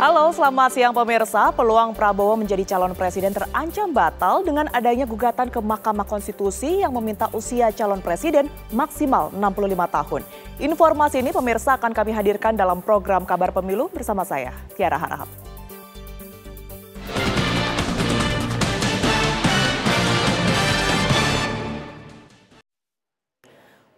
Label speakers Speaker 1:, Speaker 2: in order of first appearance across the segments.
Speaker 1: Halo, selamat siang pemirsa. Peluang Prabowo menjadi calon presiden terancam batal dengan adanya gugatan ke Mahkamah Konstitusi yang meminta usia calon presiden maksimal 65 tahun. Informasi ini pemirsa akan kami hadirkan dalam program Kabar Pemilu bersama saya, Tiara Harahap.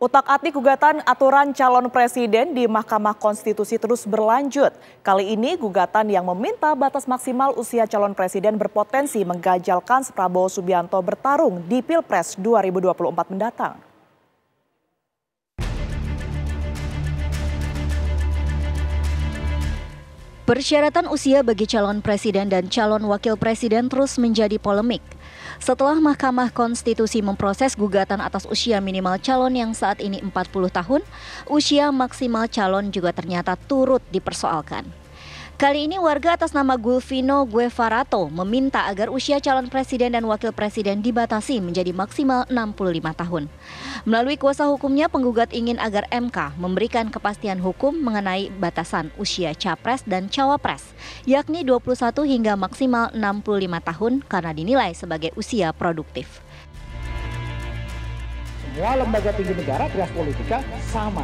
Speaker 1: Utak atik gugatan aturan calon presiden di Mahkamah Konstitusi terus berlanjut. Kali ini gugatan yang meminta batas maksimal usia calon presiden berpotensi menggajalkan Prabowo Subianto bertarung di Pilpres 2024 mendatang.
Speaker 2: Persyaratan usia bagi calon presiden dan calon wakil presiden terus menjadi polemik setelah Mahkamah Konstitusi memproses gugatan atas usia minimal calon yang saat ini 40 tahun, usia maksimal calon juga ternyata turut dipersoalkan. Kali ini warga atas nama Gulvino Guevarato meminta agar usia calon presiden dan wakil presiden dibatasi menjadi maksimal 65 tahun. Melalui kuasa hukumnya, penggugat ingin agar MK memberikan kepastian hukum mengenai batasan usia capres dan cawapres, yakni 21 hingga maksimal 65 tahun karena dinilai sebagai usia produktif.
Speaker 3: Semua lembaga tinggi negara, kelas politika sama.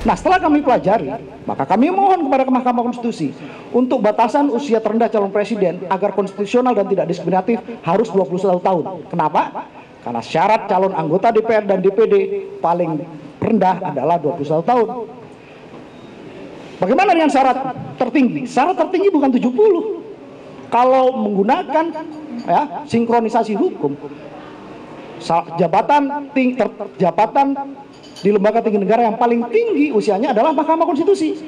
Speaker 3: Nah setelah kami pelajari, maka kami mohon kepada Mahkamah Konstitusi untuk batasan usia terendah calon presiden agar konstitusional dan tidak diskriminatif harus 21 tahun. Kenapa? Karena syarat calon anggota DPR dan DPD paling rendah adalah 21 tahun. Bagaimana dengan syarat tertinggi? Syarat tertinggi bukan 70. Kalau menggunakan ya, sinkronisasi hukum, jabatan ting, ter, jabatan di lembaga tinggi negara yang paling tinggi usianya adalah Mahkamah Konstitusi.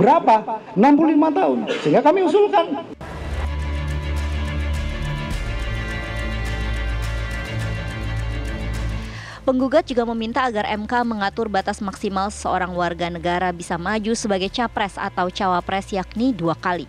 Speaker 3: Berapa? 65 tahun. Sehingga
Speaker 2: kami usulkan. Penggugat juga meminta agar MK mengatur batas maksimal seorang warga negara bisa maju sebagai capres atau cawapres yakni dua kali.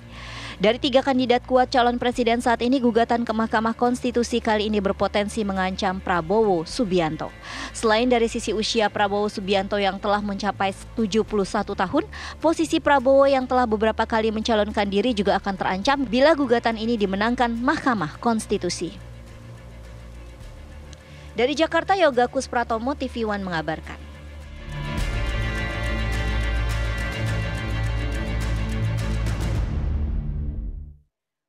Speaker 2: Dari tiga kandidat kuat calon presiden saat ini, gugatan ke Mahkamah Konstitusi kali ini berpotensi mengancam Prabowo Subianto. Selain dari sisi usia Prabowo Subianto yang telah mencapai 71 tahun, posisi Prabowo yang telah beberapa kali mencalonkan diri juga akan terancam bila gugatan ini dimenangkan Mahkamah Konstitusi. Dari Jakarta, Yoga Pratomo, TV One mengabarkan.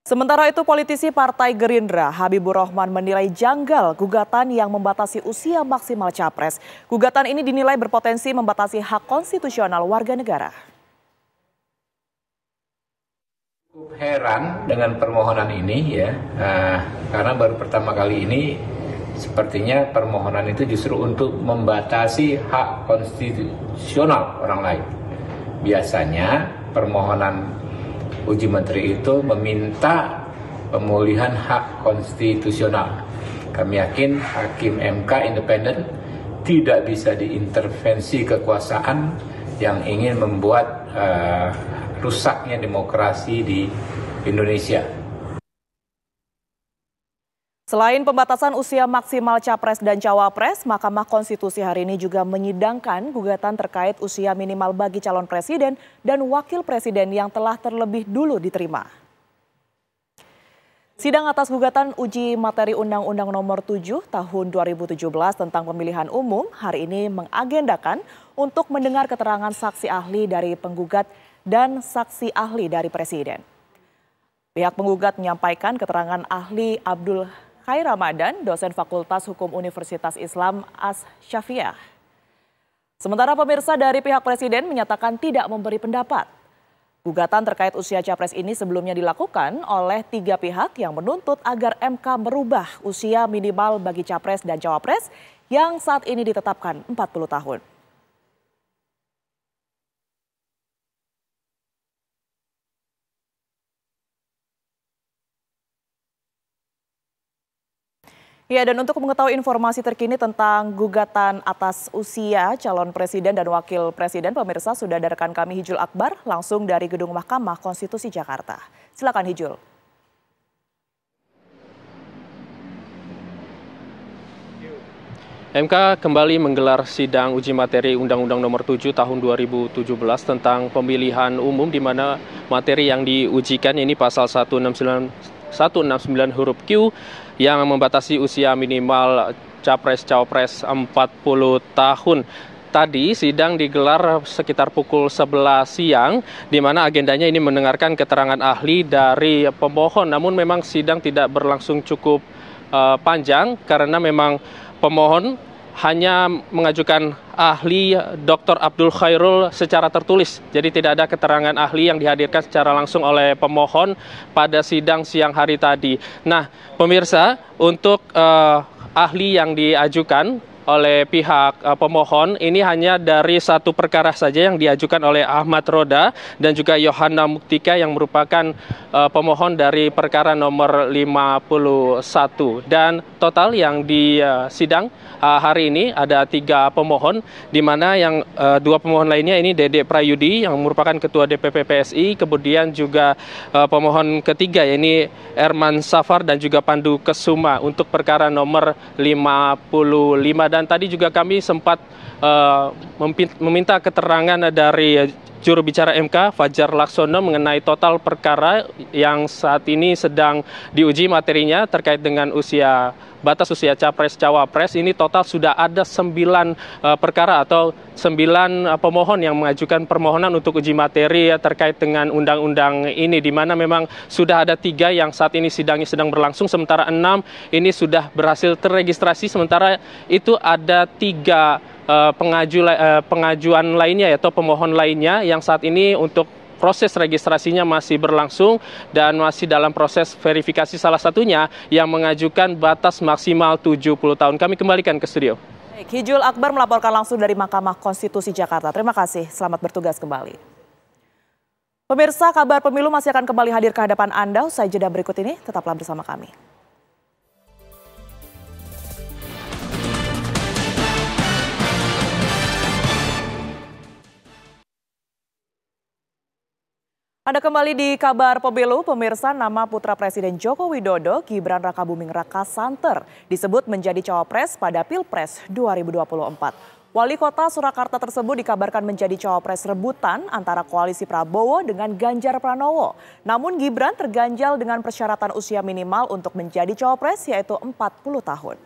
Speaker 1: Sementara itu politisi Partai Gerindra Habibur Rahman menilai janggal gugatan yang membatasi usia maksimal capres. Gugatan ini dinilai berpotensi membatasi hak konstitusional warga negara.
Speaker 3: Cukup heran dengan permohonan ini ya, nah, karena baru pertama kali ini sepertinya permohonan itu justru untuk membatasi hak konstitusional orang lain. Biasanya permohonan uji materi itu meminta pemulihan hak konstitusional. Kami yakin hakim MK independen tidak bisa diintervensi kekuasaan yang ingin membuat uh, rusaknya demokrasi di Indonesia.
Speaker 1: Selain pembatasan usia maksimal capres dan cawapres, Mahkamah Konstitusi hari ini juga menyidangkan gugatan terkait usia minimal bagi calon presiden dan wakil presiden yang telah terlebih dulu diterima. Sidang atas gugatan uji materi Undang-Undang Nomor 7 Tahun 2017 tentang Pemilihan Umum hari ini mengagendakan untuk mendengar keterangan saksi ahli dari penggugat dan saksi ahli dari presiden. Pihak penggugat menyampaikan keterangan ahli Abdul Kai Ramadan, dosen Fakultas Hukum Universitas Islam As Syafiah. Sementara pemirsa dari pihak Presiden menyatakan tidak memberi pendapat. Gugatan terkait usia capres ini sebelumnya dilakukan oleh tiga pihak yang menuntut agar MK merubah usia minimal bagi capres dan cawapres yang saat ini ditetapkan 40 tahun. Ya, dan untuk mengetahui informasi terkini tentang gugatan atas usia calon presiden dan wakil presiden, pemirsa sudah ada rekan kami Hijul Akbar langsung dari Gedung Mahkamah Konstitusi Jakarta. Silakan Hijul.
Speaker 4: MK kembali menggelar sidang uji materi Undang-Undang Nomor 7 Tahun 2017 tentang pemilihan umum di mana materi yang diujikan ini pasal 169 169 huruf Q yang membatasi usia minimal capres-cawapres 40 tahun tadi sidang digelar sekitar pukul 11 siang di mana agendanya ini mendengarkan keterangan ahli dari pemohon namun memang sidang tidak berlangsung cukup uh, panjang karena memang pemohon hanya mengajukan ahli Dr. Abdul Khairul secara tertulis. Jadi tidak ada keterangan ahli yang dihadirkan secara langsung oleh pemohon pada sidang siang hari tadi. Nah, pemirsa, untuk uh, ahli yang diajukan oleh pihak uh, pemohon ini hanya dari satu perkara saja yang diajukan oleh Ahmad Roda dan juga Yohana Muktika yang merupakan uh, pemohon dari perkara nomor 51 dan total yang di uh, sidang uh, hari ini ada tiga pemohon di mana yang uh, dua pemohon lainnya ini Dedek Prayudi yang merupakan ketua DPP PSI kemudian juga uh, pemohon ketiga yaitu Erman Safar dan juga Pandu Kesuma untuk perkara nomor 55 dan dan tadi juga kami sempat eh, meminta keterangan dari juru bicara MK Fajar Laksono mengenai total perkara yang saat ini sedang diuji materinya terkait dengan usia batas usia capres cawapres ini total sudah ada sembilan eh, perkara atau sembilan eh, pemohon yang mengajukan permohonan untuk uji materi terkait dengan undang-undang ini di mana memang sudah ada tiga yang saat ini sidangnya sedang berlangsung sementara enam ini sudah berhasil terregistrasi sementara itu ada tiga eh, pengaju, pengajuan lainnya atau pemohon lainnya yang saat ini untuk proses registrasinya masih berlangsung dan masih dalam proses verifikasi salah satunya yang mengajukan batas maksimal 70 tahun. Kami kembalikan ke studio.
Speaker 1: Baik, Hijul Akbar melaporkan langsung dari Mahkamah Konstitusi Jakarta. Terima kasih, selamat bertugas kembali. Pemirsa, kabar pemilu masih akan kembali hadir ke hadapan Anda usai jeda berikut ini. Tetaplah bersama kami. Anda kembali di kabar pemilu, pemirsa nama putra Presiden Joko Widodo Gibran Rakabuming Raka Santer disebut menjadi cawapres pada Pilpres 2024. Wali kota Surakarta tersebut dikabarkan menjadi cawapres rebutan antara koalisi Prabowo dengan Ganjar Pranowo. Namun Gibran terganjal dengan persyaratan usia minimal untuk menjadi cawapres yaitu 40 tahun.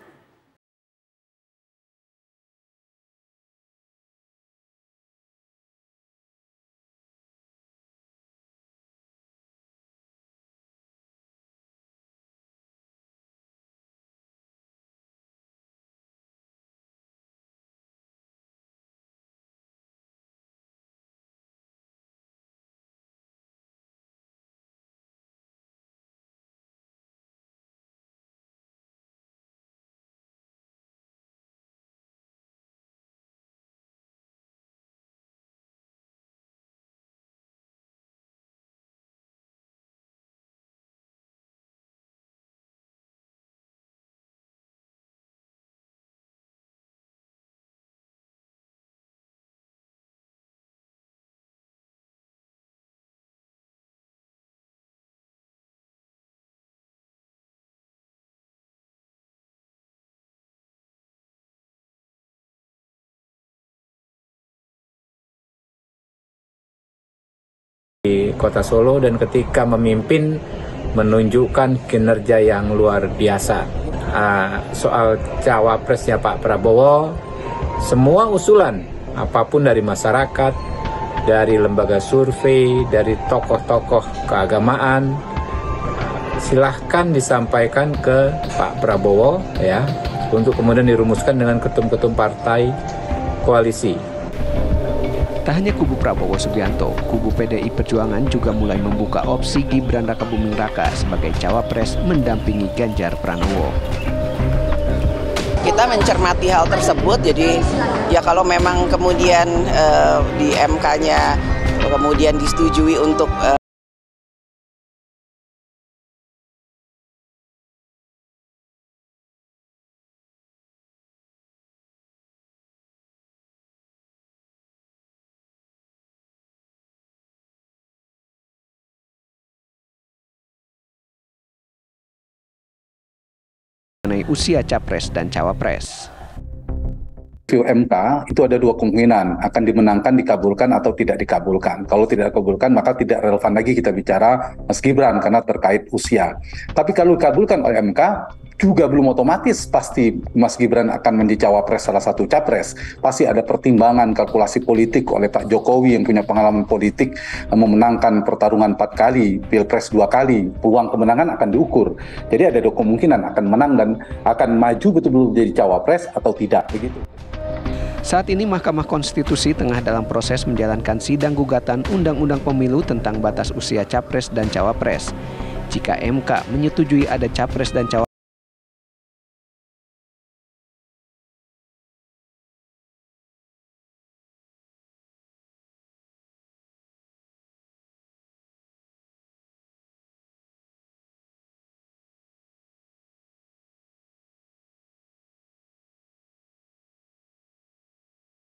Speaker 2: di kota Solo dan ketika memimpin
Speaker 3: menunjukkan kinerja yang luar biasa. Ah, soal cawapresnya Pak Prabowo, semua usulan apapun dari masyarakat, dari lembaga survei, dari tokoh-tokoh keagamaan, silahkan disampaikan ke Pak Prabowo ya untuk kemudian dirumuskan dengan ketum-ketum partai koalisi. Tak hanya kubu Prabowo Subianto, kubu PDI Perjuangan juga mulai membuka opsi Gibran Buming Raka sebagai cawapres mendampingi Ganjar Pranowo.
Speaker 1: Kita mencermati hal tersebut, jadi ya kalau memang kemudian uh,
Speaker 2: di MK-nya kemudian disetujui untuk uh, mengenai usia capres
Speaker 3: dan cawapres. View MK itu ada dua kemungkinan akan dimenangkan dikabulkan atau tidak dikabulkan. Kalau tidak dikabulkan maka tidak relevan lagi kita bicara Mas Gibran karena terkait usia. Tapi kalau dikabulkan oleh MK juga belum otomatis pasti Mas Gibran akan menjadi cawapres salah satu capres. Pasti ada pertimbangan kalkulasi politik oleh Pak Jokowi yang punya pengalaman politik eh, memenangkan pertarungan empat kali, pilpres dua kali, peluang kemenangan akan diukur. Jadi ada dua kemungkinan akan menang dan akan maju betul-betul menjadi cawapres atau tidak begitu. Saat ini Mahkamah Konstitusi tengah dalam proses menjalankan sidang gugatan Undang-Undang Pemilu tentang batas usia capres dan cawapres.
Speaker 2: Jika MK menyetujui ada capres dan cawapres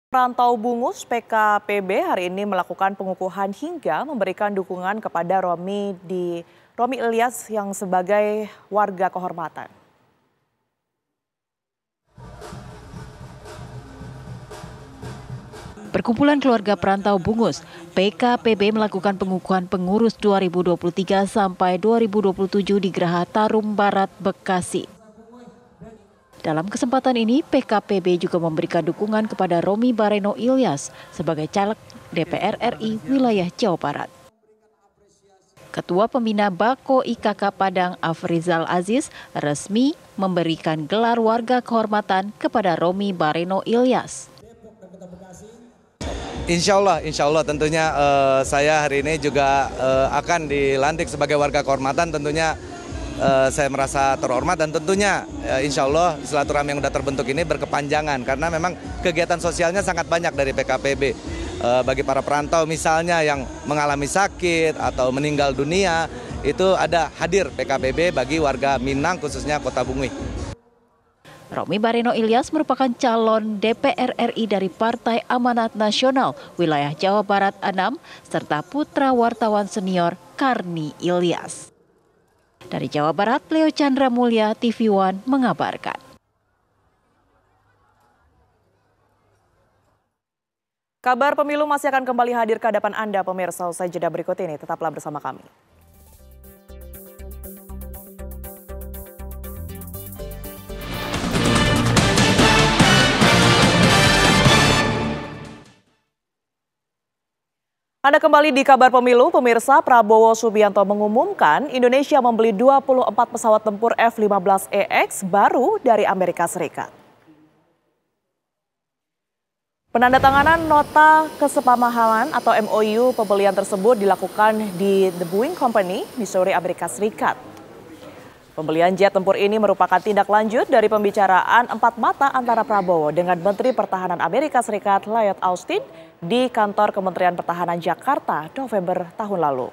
Speaker 2: Perantau Bungus PKPB
Speaker 1: hari ini melakukan pengukuhan hingga memberikan dukungan kepada Romi di Romi Ilyas yang sebagai warga kehormatan.
Speaker 5: Perkumpulan Keluarga Perantau Bungus, PKPB melakukan pengukuhan pengurus 2023 sampai 2027 di Geraha Tarum Barat, Bekasi. Dalam kesempatan ini, PKPB juga memberikan dukungan kepada Romi Bareno Ilyas sebagai caleg DPR RI wilayah Jawa Barat. Ketua Pembina Bako IKK Padang Afrizal Aziz resmi memberikan gelar warga kehormatan kepada Romi Bareno Ilyas.
Speaker 3: Insya Allah, insya Allah tentunya uh, saya hari ini juga uh, akan dilantik sebagai warga kehormatan tentunya uh, saya merasa terhormat dan tentunya uh, insya Allah silaturahmi yang sudah terbentuk ini berkepanjangan karena memang kegiatan sosialnya sangat banyak dari PKPB uh, eh, bagi para perantau misalnya yang mengalami sakit atau meninggal dunia itu ada hadir PKPB bagi warga Minang khususnya Kota Bungui.
Speaker 5: Romi Bareno Ilyas merupakan calon DPR RI dari Partai Amanat Nasional wilayah Jawa Barat 6 serta putra wartawan senior Karni Ilyas. Dari Jawa Barat, Leo Chandra Mulia, TV One mengabarkan.
Speaker 1: Kabar pemilu masih akan kembali hadir ke hadapan Anda pemirsa usai jeda berikut ini. Tetaplah bersama kami. Anda kembali di kabar pemilu, pemirsa Prabowo Subianto mengumumkan Indonesia membeli 24 pesawat tempur F-15EX e baru dari Amerika Serikat. Penandatanganan nota kesepamahaman atau MOU pembelian tersebut dilakukan di The Boeing Company, Missouri, Amerika Serikat. Pembelian jet tempur ini merupakan tindak lanjut dari pembicaraan empat mata antara Prabowo dengan Menteri Pertahanan Amerika Serikat Lloyd Austin di kantor Kementerian Pertahanan Jakarta November tahun lalu.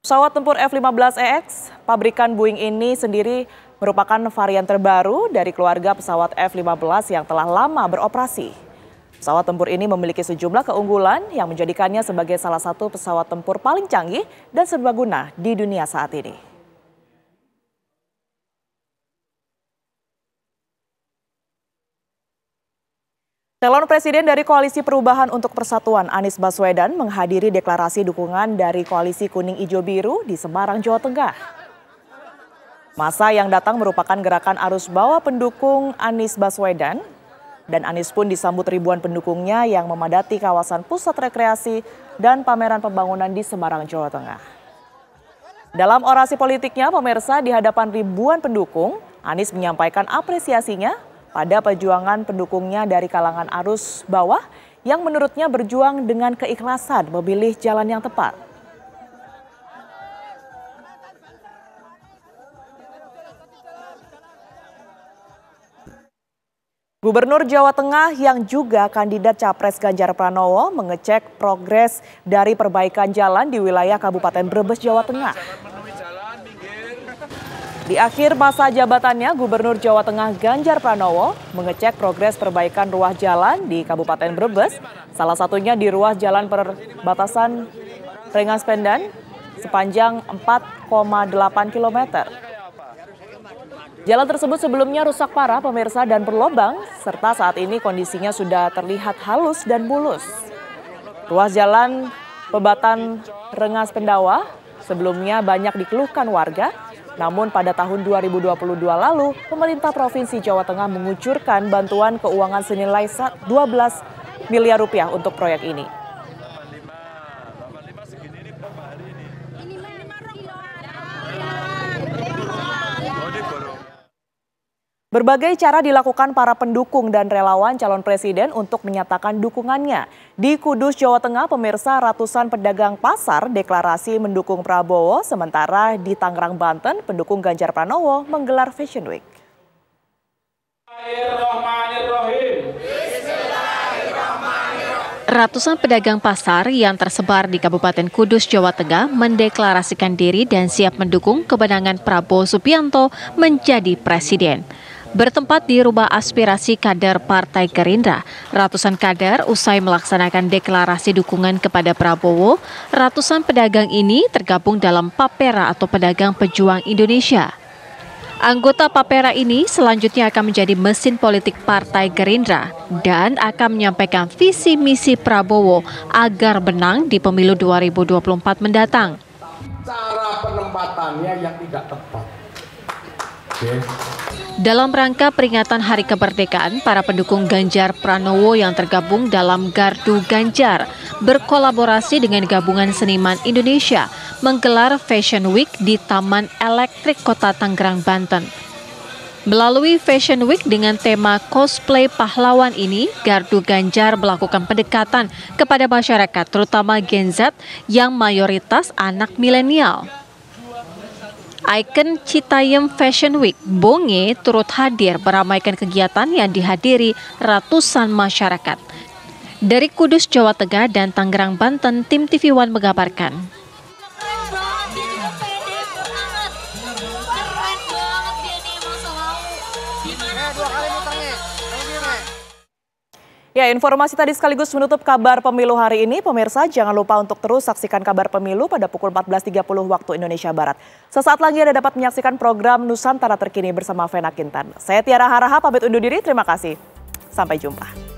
Speaker 1: Pesawat tempur F-15EX, e pabrikan Boeing ini sendiri merupakan varian terbaru dari keluarga pesawat F-15 yang telah lama beroperasi. Pesawat tempur ini memiliki sejumlah keunggulan yang menjadikannya sebagai salah satu pesawat tempur paling canggih dan serbaguna di dunia saat ini. Calon presiden dari Koalisi Perubahan untuk Persatuan Anies Baswedan menghadiri deklarasi dukungan dari Koalisi Kuning Ijo Biru di Semarang, Jawa Tengah. Masa yang datang merupakan gerakan arus bawah pendukung Anies Baswedan dan Anies pun disambut ribuan pendukungnya yang memadati kawasan pusat rekreasi dan pameran pembangunan di Semarang, Jawa Tengah. Dalam orasi politiknya, pemirsa di hadapan ribuan pendukung, Anies menyampaikan apresiasinya pada perjuangan pendukungnya dari kalangan arus bawah yang menurutnya berjuang dengan keikhlasan memilih jalan yang tepat. Gubernur Jawa Tengah yang juga kandidat capres Ganjar Pranowo mengecek progres dari perbaikan jalan di wilayah Kabupaten Brebes, Jawa Tengah. Di akhir masa jabatannya, Gubernur Jawa Tengah Ganjar Pranowo mengecek progres perbaikan ruas jalan di Kabupaten Brebes, salah satunya di ruas jalan perbatasan Rengas Pendan sepanjang 4,8 km. Jalan tersebut sebelumnya rusak parah pemirsa dan berlobang, serta saat ini kondisinya sudah terlihat halus dan mulus. Ruas jalan Pebatan Rengas Pendawa sebelumnya banyak dikeluhkan warga namun pada tahun 2022 lalu, pemerintah Provinsi Jawa Tengah mengucurkan bantuan keuangan senilai 12 miliar rupiah untuk proyek ini. Berbagai cara dilakukan para pendukung dan relawan calon presiden untuk menyatakan dukungannya. Di Kudus, Jawa Tengah, pemirsa ratusan pedagang pasar deklarasi mendukung Prabowo, sementara di Tangerang, Banten, pendukung Ganjar Pranowo menggelar Fashion Week.
Speaker 5: Ratusan pedagang pasar yang tersebar di Kabupaten Kudus, Jawa Tengah mendeklarasikan diri dan siap mendukung kebenangan Prabowo Subianto menjadi presiden. Bertempat di rumah aspirasi kader Partai Gerindra, ratusan kader usai melaksanakan deklarasi dukungan kepada Prabowo, ratusan pedagang ini tergabung dalam Papera atau Pedagang Pejuang Indonesia. Anggota Papera ini selanjutnya akan menjadi mesin politik Partai Gerindra dan akan menyampaikan visi misi Prabowo agar benang di pemilu 2024 mendatang.
Speaker 3: Cara penempatannya yang tidak tepat.
Speaker 5: Okay. Dalam rangka peringatan Hari Kemerdekaan, para pendukung Ganjar Pranowo yang tergabung dalam Gardu Ganjar berkolaborasi dengan gabungan seniman Indonesia menggelar Fashion Week di Taman Elektrik Kota Tangerang, Banten. Melalui Fashion Week dengan tema cosplay pahlawan ini, Gardu Ganjar melakukan pendekatan kepada masyarakat, terutama Gen Z yang mayoritas anak milenial. Icon Citayem Fashion Week Bonge turut hadir meramaikan kegiatan yang dihadiri ratusan masyarakat. Dari Kudus, Jawa Tengah dan Tangerang, Banten, tim TV One mengabarkan.
Speaker 1: Ya, informasi tadi sekaligus menutup kabar pemilu hari ini. Pemirsa, jangan lupa untuk terus saksikan kabar pemilu pada pukul 14.30 waktu Indonesia Barat. Sesaat lagi Anda dapat menyaksikan program Nusantara Terkini bersama Vena Kintan. Saya Tiara Haraha, pamit undur diri. Terima kasih. Sampai jumpa.